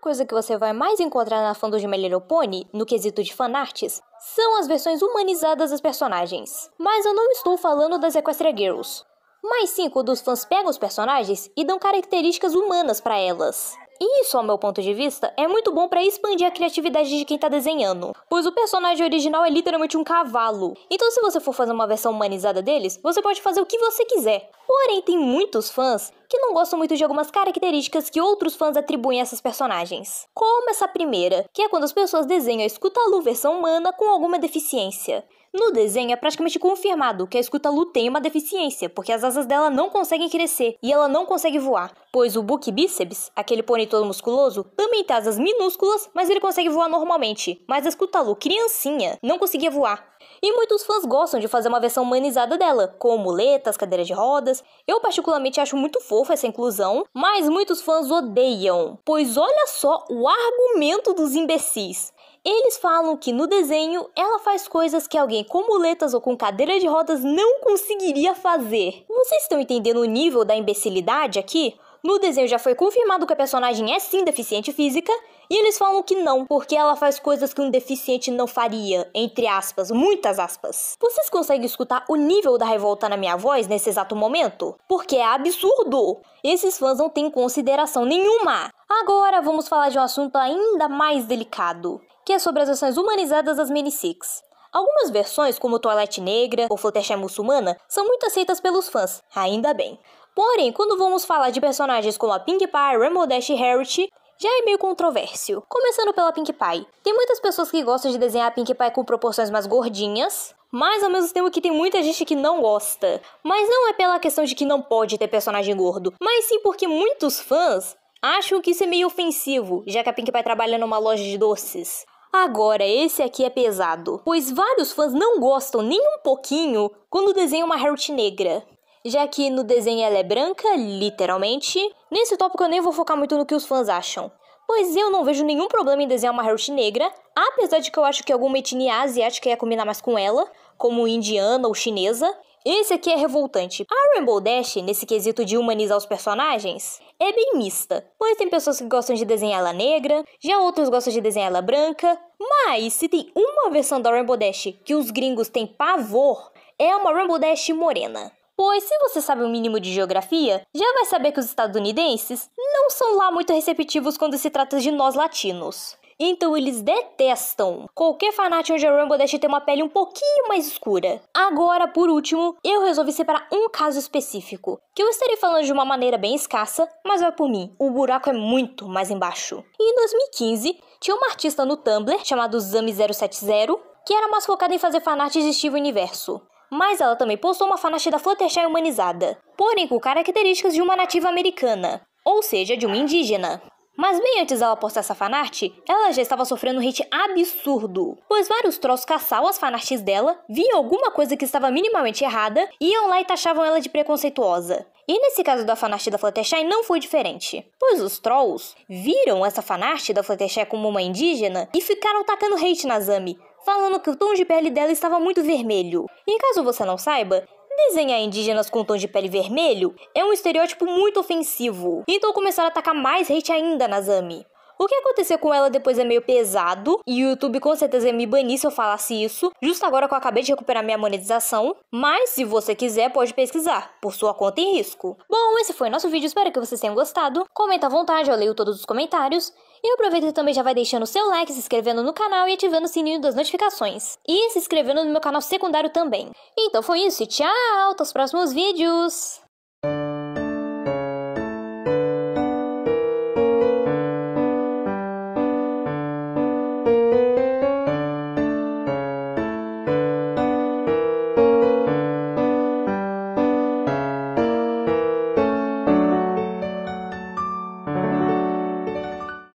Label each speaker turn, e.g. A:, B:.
A: coisa que você vai mais encontrar na fandom de My Little Pony, no quesito de fanarts, são as versões humanizadas das personagens. Mas eu não estou falando das Equestria Girls. Mais sim quando os fãs pegam os personagens e dão características humanas para elas isso, ao meu ponto de vista, é muito bom para expandir a criatividade de quem tá desenhando, pois o personagem original é literalmente um cavalo. Então, se você for fazer uma versão humanizada deles, você pode fazer o que você quiser. Porém, tem muitos fãs que não gostam muito de algumas características que outros fãs atribuem a essas personagens. Como essa primeira, que é quando as pessoas desenham a escuta-lu versão humana com alguma deficiência. No desenho é praticamente confirmado que a Scutalu tem uma deficiência, porque as asas dela não conseguem crescer e ela não consegue voar, pois o Book Bíceps, aquele pônei todo musculoso, também tem asas minúsculas, mas ele consegue voar normalmente. Mas a Scutalu, criancinha, não conseguia voar. E muitos fãs gostam de fazer uma versão humanizada dela, com muletas, cadeiras de rodas. Eu particularmente acho muito fofo essa inclusão, mas muitos fãs odeiam, pois olha só o argumento dos imbecis. Eles falam que no desenho ela faz coisas que alguém com muletas ou com cadeira de rodas não conseguiria fazer. Vocês estão entendendo o nível da imbecilidade aqui? No desenho já foi confirmado que a personagem é sim deficiente física, e eles falam que não, porque ela faz coisas que um deficiente não faria, entre aspas, muitas aspas. Vocês conseguem escutar o nível da revolta na minha voz nesse exato momento? Porque é absurdo! Esses fãs não têm consideração nenhuma! Agora vamos falar de um assunto ainda mais delicado que é sobre as ações humanizadas das Mini Six. Algumas versões, como Toilette Negra ou Fluttershy Muçulmana, são muito aceitas pelos fãs, ainda bem. Porém, quando vamos falar de personagens como a Pink Pie, Rainbow Dash e Harriet, já é meio controvérsio. Começando pela Pink Pie. Tem muitas pessoas que gostam de desenhar a Pink Pie com proporções mais gordinhas, mas ao mesmo tempo que tem muita gente que não gosta. Mas não é pela questão de que não pode ter personagem gordo, mas sim porque muitos fãs acham que isso é meio ofensivo, já que a Pink Pie trabalha numa loja de doces. Agora, esse aqui é pesado, pois vários fãs não gostam nem um pouquinho quando desenham uma Heart negra. Já que no desenho ela é branca, literalmente, nesse tópico eu nem vou focar muito no que os fãs acham. Pois eu não vejo nenhum problema em desenhar uma Heart negra, apesar de que eu acho que alguma etnia asiática ia combinar mais com ela, como indiana ou chinesa, esse aqui é revoltante. A Rainbow Dash, nesse quesito de humanizar os personagens, é bem mista, pois tem pessoas que gostam de desenhar ela negra, já outros gostam de desenhar ela branca, mas se tem uma versão da Rainbow Dash que os gringos têm pavor, é uma Rainbow Dash morena. Pois, se você sabe o um mínimo de geografia, já vai saber que os estadunidenses não são lá muito receptivos quando se trata de nós latinos. Então eles detestam qualquer fanático de Rainbow Dash ter uma pele um pouquinho mais escura. Agora, por último, eu resolvi separar um caso específico, que eu estarei falando de uma maneira bem escassa, mas vai por mim, o buraco é muito mais embaixo. em 2015, tinha uma artista no Tumblr chamada Zami070, que era mais focada em fazer fanarts de Steve Universo. Mas ela também postou uma fanart da Fluttershy humanizada, porém com características de uma nativa americana, ou seja, de uma indígena. Mas bem antes dela postar essa fanart, ela já estava sofrendo um hate absurdo, pois vários trolls caçavam as fanarts dela, viam alguma coisa que estava minimamente errada, iam lá e taxavam ela de preconceituosa. E nesse caso da fanart da Fluttershy não foi diferente, pois os trolls viram essa fanart da Fluttershy como uma indígena e ficaram tacando hate na Zami, falando que o tom de pele dela estava muito vermelho. E caso você não saiba, Desenhar indígenas com tons de pele vermelho é um estereótipo muito ofensivo, então começaram a atacar mais hate ainda na Zami. O que aconteceu com ela depois é meio pesado, e o YouTube com certeza ia me banir se eu falasse isso, justo agora que eu acabei de recuperar minha monetização, mas se você quiser pode pesquisar, por sua conta e risco. Bom, esse foi nosso vídeo, espero que vocês tenham gostado, comenta à vontade, eu leio todos os comentários, e aproveita também já vai deixando o seu like, se inscrevendo no canal e ativando o sininho das notificações. E se inscrevendo no meu canal secundário também. Então foi isso e tchau, até os próximos vídeos!